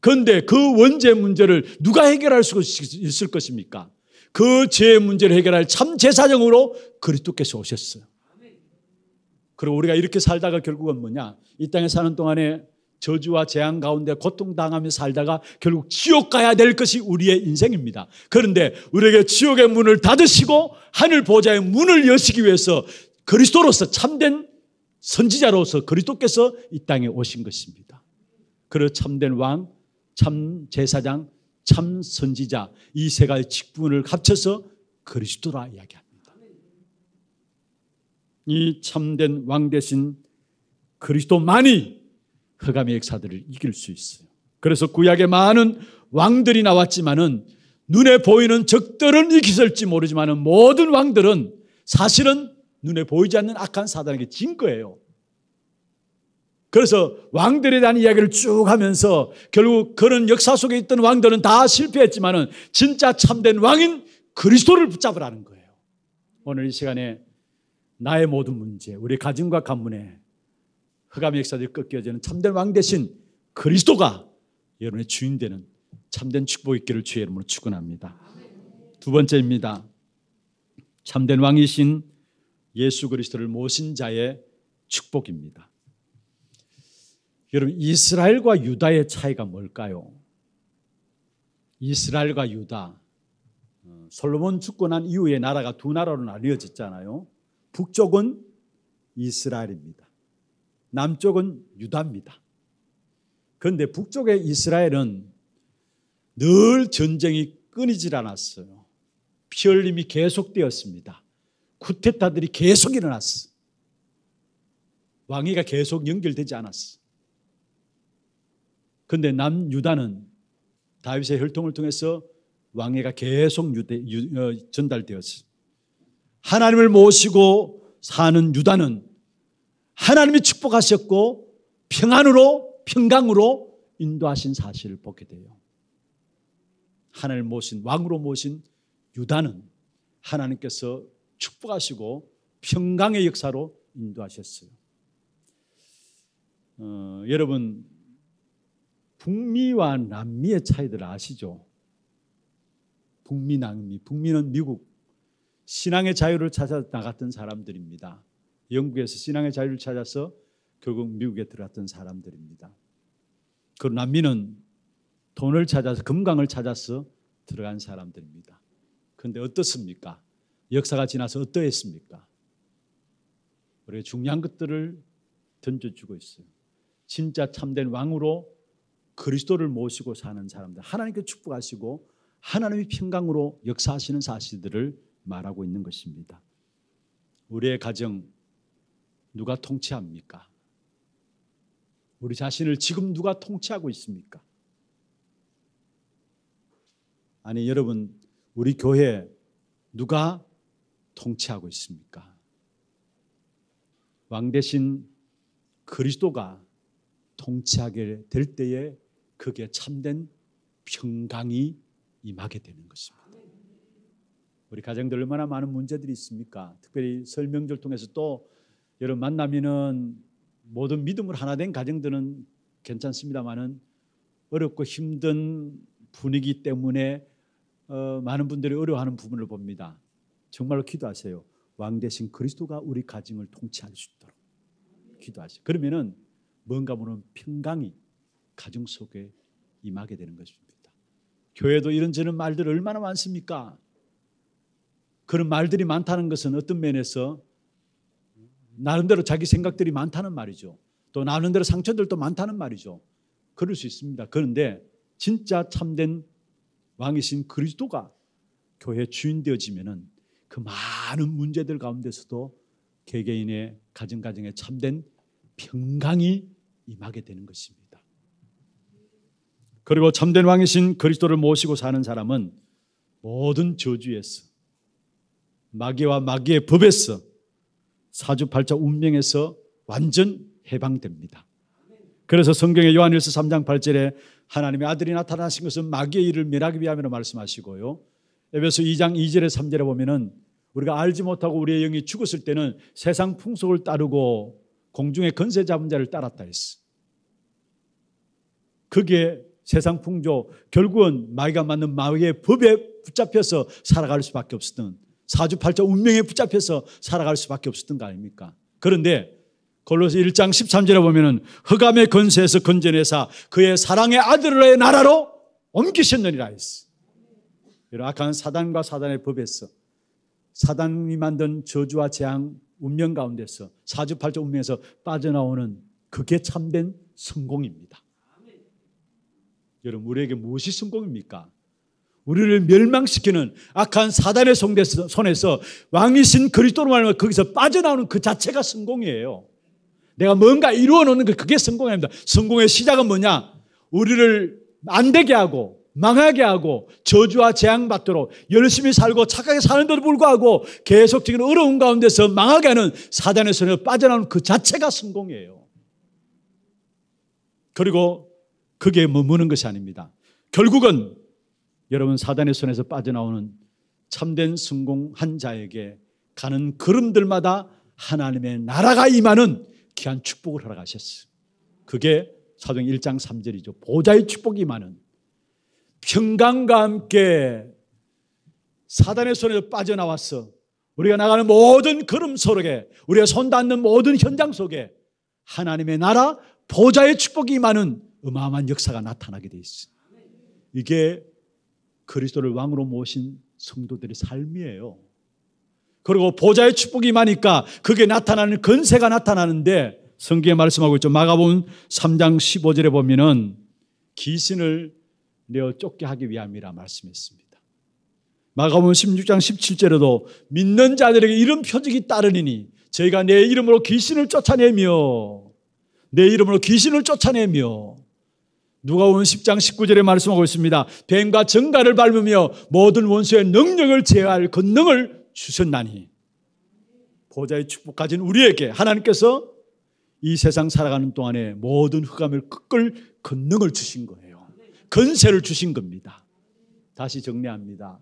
그런데 그 원죄 문제를 누가 해결할 수 있을 것입니까? 그 죄의 문제를 해결할 참 제사장으로 그리스도께서 오셨어요. 그리고 우리가 이렇게 살다가 결국은 뭐냐? 이 땅에 사는 동안에 저주와 재앙 가운데 고통당하며 살다가 결국 지옥 가야 될 것이 우리의 인생입니다. 그런데 우리에게 지옥의 문을 닫으시고 하늘 보좌의 문을 여시기 위해서 그리스도로서 참된 선지자로서 그리스도께서 이 땅에 오신 것입니다. 그리 참된 왕, 참 제사장, 참 선지자 이 세 가지 직분을 합쳐서 그리스도라 이야기합니다. 이 참된 왕 대신 그리스도만이 흑암의 역사들을 이길 수 있어요. 그래서 구약에 많은 왕들이 나왔지만은 눈에 보이는 적들은 이기설지 모르지만은 모든 왕들은 사실은 눈에 보이지 않는 악한 사단에게 진 거예요. 그래서 왕들에 대한 이야기를 쭉 하면서 결국 그런 역사 속에 있던 왕들은 다 실패했지만은 진짜 참된 왕인 그리스도를 붙잡으라는 거예요. 오늘 이 시간에 나의 모든 문제, 우리 가정과 가문에 흑암의 역사들이 꺾여지는 참된 왕 대신 그리스도가 여러분의 주인 되는 참된 축복이 있기를 주의 이름으로 축원합니다. 두 번째입니다. 참된 왕이신 예수 그리스도를 모신 자의 축복입니다. 여러분 이스라엘과 유다의 차이가 뭘까요? 이스라엘과 유다 어, 솔로몬 죽고 난 이후에 나라가 두 나라로 나뉘어졌잖아요. 북쪽은 이스라엘입니다. 남쪽은 유다입니다. 그런데 북쪽의 이스라엘은 늘 전쟁이 끊이질 않았어요. 피 흘림이 계속되었습니다. 쿠데타들이 계속 일어났어. 왕위가 계속 연결되지 않았어. 근데 남유다는 다윗의 혈통을 통해서 왕위가 계속 유대, 유, 어, 전달되었어. 하나님을 모시고 사는 유다는 하나님이 축복하셨고 평안으로 평강으로 인도하신 사실을 보게 돼요. 하나님을 모신 왕으로 모신 유다는 하나님께서 축복하시고 평강의 역사로 인도하셨어요. 어, 여러분 북미와 남미의 차이들 아시죠? 북미, 남미. 북미는 미국 신앙의 자유를 찾아 나갔던 사람들입니다. 영국에서 신앙의 자유를 찾아서 결국 미국에 들어갔던 사람들입니다. 그리고 남미는 돈을 찾아서 금강을 찾아서 들어간 사람들입니다. 그런데 어떻습니까? 역사가 지나서 어떠했습니까? 우리가 중요한 것들을 던져주고 있어요. 진짜 참된 왕으로 그리스도를 모시고 사는 사람들, 하나님께 축복하시고 하나님의 평강으로 역사하시는 사실들을 말하고 있는 것입니다. 우리의 가정 누가 통치합니까? 우리 자신을 지금 누가 통치하고 있습니까? 아니 여러분 우리 교회 누가 통치하고 있습니까? 왕 대신 그리스도가 통치하게 될 때에 그게 참된 평강이 임하게 되는 것입니다. 우리 가정들 얼마나 많은 문제들이 있습니까? 특별히 설명절 통해서 또 여러분 만나면은 모든 믿음을 하나 된 가정들은 괜찮습니다만은 어렵고 힘든 분위기 때문에 어, 많은 분들이 어려워하는 부분을 봅니다. 정말로 기도하세요. 왕 대신 그리스도가 우리 가정을 통치할 수 있도록 기도하세요. 그러면은 뭔가 모는 평강이 가정 속에 임하게 되는 것입니다. 교회도 이런저런 말들 얼마나 많습니까? 그런 말들이 많다는 것은 어떤 면에서 나름대로 자기 생각들이 많다는 말이죠. 또 나름대로 상처들도 많다는 말이죠. 그럴 수 있습니다. 그런데 진짜 참된 왕이신 그리스도가 교회 주인 되어지면은 그 많은 문제들 가운데서도 개개인의 가정 가정에 참된 평강이 임하게 되는 것입니다. 그리고 참된 왕이신 그리스도를 모시고 사는 사람은 모든 저주에서 마귀와 마귀의 법에서 사주팔자 운명에서 완전 해방됩니다. 그래서 성경의 요한일서 3장 8절에 하나님의 아들이 나타나신 것은 마귀의 일을 멸하기 위함이라 말씀하시고요. 에베소 2장 2절에 3절에 보면은 우리가 알지 못하고 우리의 영이 죽었을 때는 세상 풍속을 따르고 공중의 건세 잡은 자를 따랐다 했어. 그게 세상 풍조 결국은 마귀가 만든 마귀의 법에 붙잡혀서 살아갈 수밖에 없었던 사주팔자 운명에 붙잡혀서 살아갈 수밖에 없었던 거 아닙니까? 그런데 골로새 1장 13절에 보면은 흑암의 건세에서 건져내사 그의 사랑의 아들의 나라로 옮기셨느니라 했어. 악한 사단과 사단의 법에서 사단이 만든 저주와 재앙 운명 가운데서 사주팔자 운명에서 빠져나오는 그게 참된 성공입니다. 여러분 우리에게 무엇이 성공입니까? 우리를 멸망시키는 악한 사단의 손에서 왕이신 그리스도로 말하면 거기서 빠져나오는 그 자체가 성공이에요. 내가 뭔가 이루어 놓는 게 그게 성공입니다. 성공의 시작은 뭐냐? 우리를 안 되게 하고 망하게 하고 저주와 재앙받도록 열심히 살고 착하게 사는데도 불구하고 계속적인 어려움 가운데서 망하게 하는 사단의 손에 빠져나오는 그 자체가 성공이에요. 그리고 그게 머무는 것이 아닙니다. 결국은 여러분 사단의 손에서 빠져나오는 참된 성공한 자에게 가는 걸음들마다 하나님의 나라가 임하는 귀한 축복을 허락하셨어요. 그게 사도행 1장 3절이죠. 보좌의 축복이 임하 평강과 함께 사단의 손에서 빠져나왔어. 우리가 나가는 모든 걸음 속에, 우리가 손 닿는 모든 현장 속에 하나님의 나라 보좌의 축복이 많은 어마어마한 역사가 나타나게 돼 있어. 이게 그리스도를 왕으로 모신 성도들의 삶이에요. 그리고 보좌의 축복이 많으니까 그게 나타나는 근세가 나타나는데 성경에 말씀하고 있죠. 마가복 3장 15절에 보면은 귀신을 내어 쫓게 하기 위함이라 말씀했습니다. 마가음 16장 17절에도 믿는 자들에게 이런 표적이 따르니니 저희가 내 이름으로 귀신을 쫓아내며 내 이름으로 귀신을 쫓아내며 누가복음 10장 19절에 말씀하고 있습니다. 뱀과 정갈을 밟으며 모든 원수의 능력을 제할 권능을 주셨나니 보좌의 축복 가진 우리에게 하나님께서 이 세상 살아가는 동안에 모든 흑암을 꺾 권능을 주신 거예요. 건세를 주신 겁니다. 다시 정리합니다.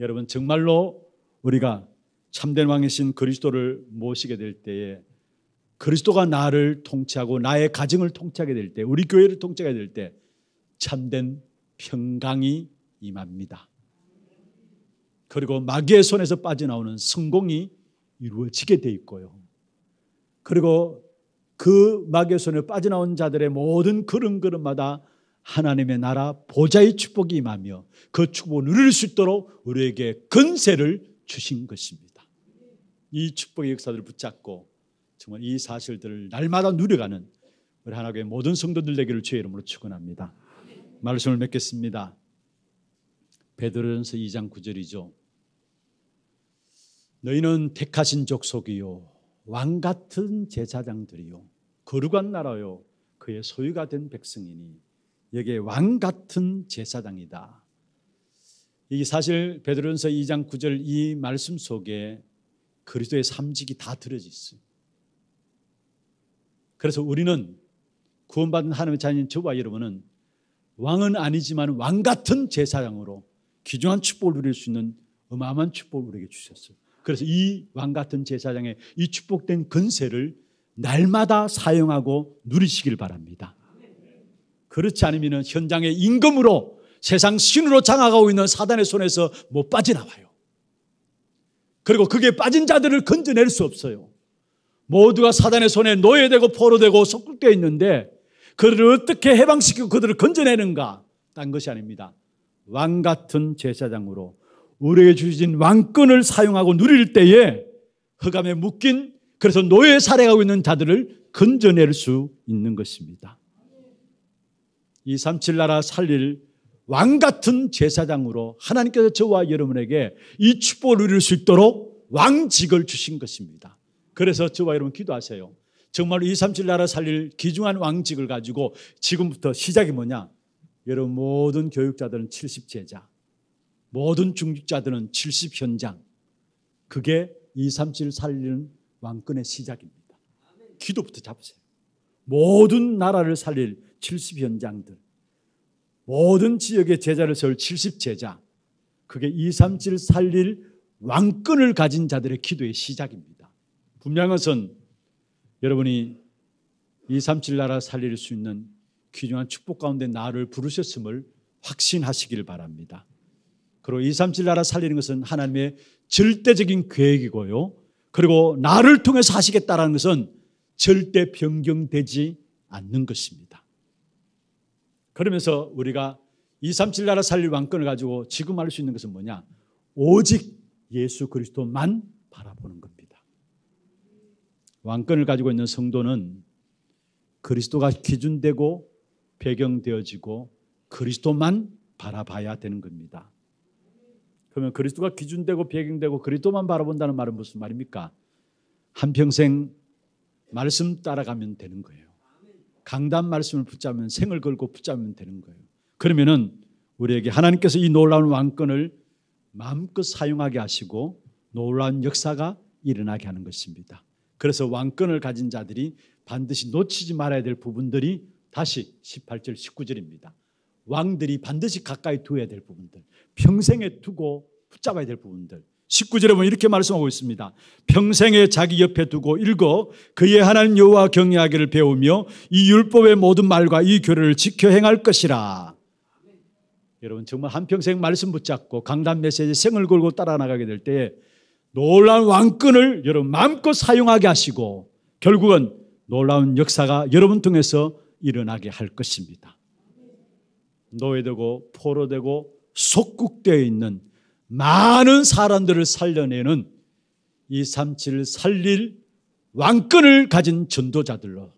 여러분 정말로 우리가 참된 왕이신 그리스도를 모시게 될 때에 그리스도가 나를 통치하고 나의 가정을 통치하게 될 때, 우리 교회를 통치하게 될 때 참된 평강이 임합니다. 그리고 마귀의 손에서 빠져나오는 성공이 이루어지게 돼 있고요. 그리고 그 마귀의 손에 빠져나온 자들의 모든 그런 걸음마다 하나님의 나라 보좌의 축복이 임하며 그 축복을 누릴 수 있도록 우리에게 근세를 주신 것입니다. 이 축복의 역사들을 붙잡고 정말 이 사실들을 날마다 누려가는 우리 하나님의 모든 성도들 되기를 주의 이름으로 축원합니다. 말씀을 맺겠습니다. 베드로전서 2장 9절이죠. 너희는 택하신 족속이요 왕 같은 제사장들이요 거룩한 나라요 그의 소유가 된 백성이니 여기에 왕 같은 제사장이다. 이 사실 베드로전서 2장 9절 이 말씀 속에 그리스도의 삼직이 다 들어져 있어요. 그래서 우리는 구원받은 하나님의 자녀인 저와 여러분은 왕은 아니지만 왕 같은 제사장으로 귀중한 축복을 누릴 수 있는 어마어마한 축복을 우리에게 주셨어요. 그래서 이 왕 같은 제사장의 이 축복된 근세를 날마다 사용하고 누리시길 바랍니다. 그렇지 않으면 현장의 임금으로 세상 신으로 장악하고 있는 사단의 손에서 못 빠져나와요. 그리고 그게 빠진 자들을 건져낼 수 없어요. 모두가 사단의 손에 노예되고 포로되고 속국되어 있는데 그들을 어떻게 해방시키고 그들을 건져내는가? 딴 것이 아닙니다. 왕 같은 제사장으로 우리에게 주신 왕권을 사용하고 누릴 때에 흑암에 묶인 그래서 노예 살해하고 있는 자들을 건져낼 수 있는 것입니다. 237 나라 살릴 왕 같은 제사장으로 하나님께서 저와 여러분에게 이 축복을 누릴 수 있도록 왕직을 주신 것입니다. 그래서 저와 여러분 기도하세요. 정말237 나라 살릴 귀중한 왕직을 가지고 지금부터 시작이 뭐냐? 여러분 모든 교육자들은 70 제자, 모든 중직자들은 70 현장. 그게 237 살리는 왕권의 시작입니다. 기도부터 잡으세요. 모든 나라를 살릴 70 현장들, 모든 지역에 제자를 세울 70 제자, 그게 237 살릴 왕권을 가진 자들의 기도의 시작입니다. 분명한 것은 여러분이 237 나라 살릴 수 있는 귀중한 축복 가운데 나를 부르셨음을 확신하시길 바랍니다. 그리고 237 나라 살리는 것은 하나님의 절대적인 계획이고요. 그리고 나를 통해서 하시겠다라는 것은 절대 변경되지 않는 것입니다. 그러면서 우리가 237 나라 살릴 왕권을 가지고 지금 할 수 있는 것은 뭐냐? 오직 예수 그리스도만 바라보는 겁니다. 왕권을 가지고 있는 성도는 그리스도가 기준되고 배경되어지고 그리스도만 바라봐야 되는 겁니다. 그러면 그리스도가 기준되고 배경되고 그리스도만 바라본다는 말은 무슨 말입니까? 한평생 말씀 따라가면 되는 거예요. 강단 말씀을 붙잡으면 생을 걸고 붙잡으면 되는 거예요. 그러면은 우리에게 하나님께서 이 놀라운 왕권을 마음껏 사용하게 하시고 놀라운 역사가 일어나게 하는 것입니다. 그래서 왕권을 가진 자들이 반드시 놓치지 말아야 될 부분들이 다시 18절 19절입니다. 왕들이 반드시 가까이 두어야 될 부분들, 평생에 두고 붙잡아야 될 부분들, 19절에 보면 이렇게 말씀하고 있습니다. 평생에 자기 옆에 두고 읽어 그의 하나님 여호와 경외하기를 배우며 이 율법의 모든 말과 이 교례를 지켜 행할 것이라. 여러분 정말 한평생 말씀 붙잡고 강단 메시지 생을 걸고 따라 나가게 될 때 놀라운 왕권을 여러분 마음껏 사용하게 하시고 결국은 놀라운 역사가 여러분 통해서 일어나게 할 것입니다. 노예되고 포로되고 속국되어 있는 많은 사람들을 살려내는 이 삼치를 살릴 왕권을 가진 전도자들로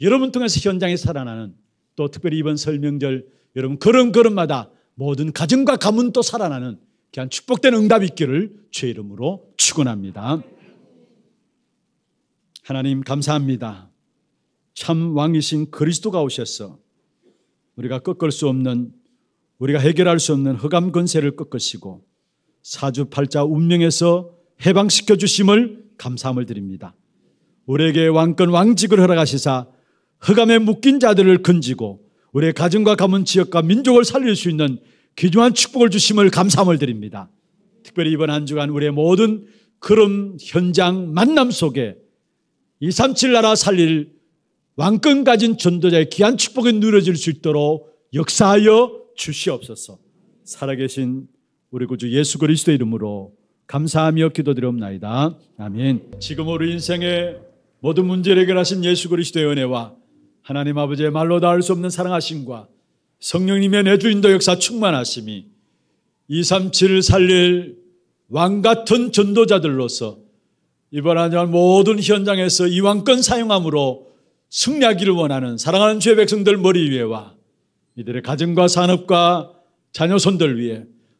여러분 통해서 현장에 살아나는 또 특별히 이번 설명절 여러분 걸음걸음마다 모든 가정과 가문 도 살아나는 그냥 축복된 응답 있기를 주의 이름으로 축원합니다. 하나님 감사합니다. 참 왕이신 그리스도가 오셔서 우리가 꺾을 수 없는 우리가 해결할 수 없는 허감 건세를 꺾으시고 사주팔자 운명에서 해방시켜 주심을 감사함을 드립니다. 우리에게 왕권 왕직을 허락하시사 흑암에 묶인 자들을 건지고 우리의 가정과 가문 지역과 민족을 살릴 수 있는 귀중한 축복을 주심을 감사함을 드립니다. 특별히 이번 한 주간 우리의 모든 그름 현장 만남 속에 237 나라 살릴 왕권 가진 전도자의 귀한 축복이 누려질 수 있도록 역사하여 주시옵소서. 살아계신 우리 구주 예수 그리스도 이름으로 감사하며 기도드려옵나이다. 아멘. 지금 우리 인생의 모든 문제를 해결하신 예수 그리스도의 은혜와 하나님 아버지의 말로 닿을 수 없는 사랑하심과 성령님의 내주인도 역사 충만하심이 237을 살릴 왕같은 전도자들로서 이번 한년 모든 현장에서 이왕권 사용함으로 승리하기를 원하는 사랑하는 주의 백성들 머리 위에와 이들의 가정과 산업과 자녀손들 위에